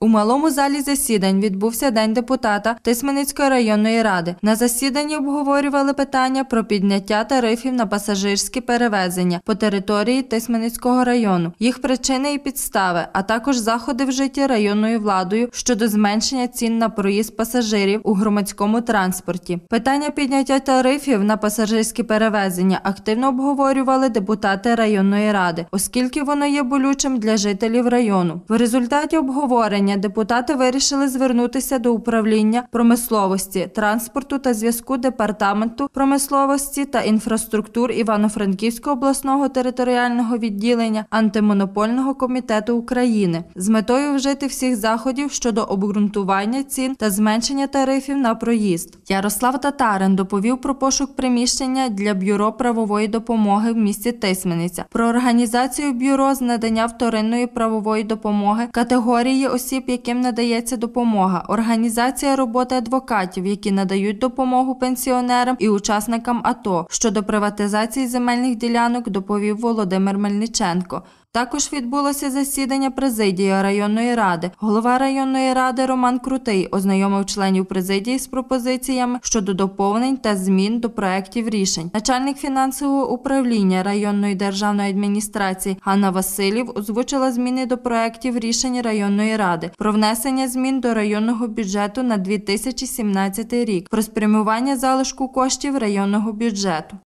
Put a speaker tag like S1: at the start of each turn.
S1: У малому залі засідань відбувся день депутата Тисменицької районної ради. На засіданні обговорювали питання про підняття тарифів на пасажирські перевезення по території Тисменицького району, їх причини і підстави, а також заходи в житті районною владою щодо зменшення цін на проїзд пасажирів у громадському транспорті. Питання підняття тарифів на пасажирські перевезення активно обговорювали депутати районної ради, оскільки воно є болючим для жителів району. В результаті обговорення питання депутати вирішили звернутися до управління промисловості, транспорту та зв'язку департаменту промисловості та інфраструктур Івано-Франківського обласного територіального відділення антимонопольного комітету України з метою вжити всіх заходів щодо обґрунтування цін та зменшення тарифів на проїзд. Ярослав Татарин доповів про пошук приміщення для бюро правової допомоги в місті Тисмениця, про організацію бюро з надання вторинної правової допомоги категорії осіб осіб, яким надається допомога, організація роботи адвокатів, які надають допомогу пенсіонерам і учасникам АТО щодо приватизації земельних ділянок, доповів Володимир Мельниченко. Також відбулося засідання президії районної ради. Голова районної ради Роман Крутий ознайомив членів президії з пропозиціями щодо доповнень та змін до проєктів рішень. Начальник фінансового управління районної державної адміністрації Ганна Васильів озвучила зміни до проєктів рішень районної ради ради про внесення змін до районного бюджету на 2017 рік, про спрямування залишку коштів районного бюджету.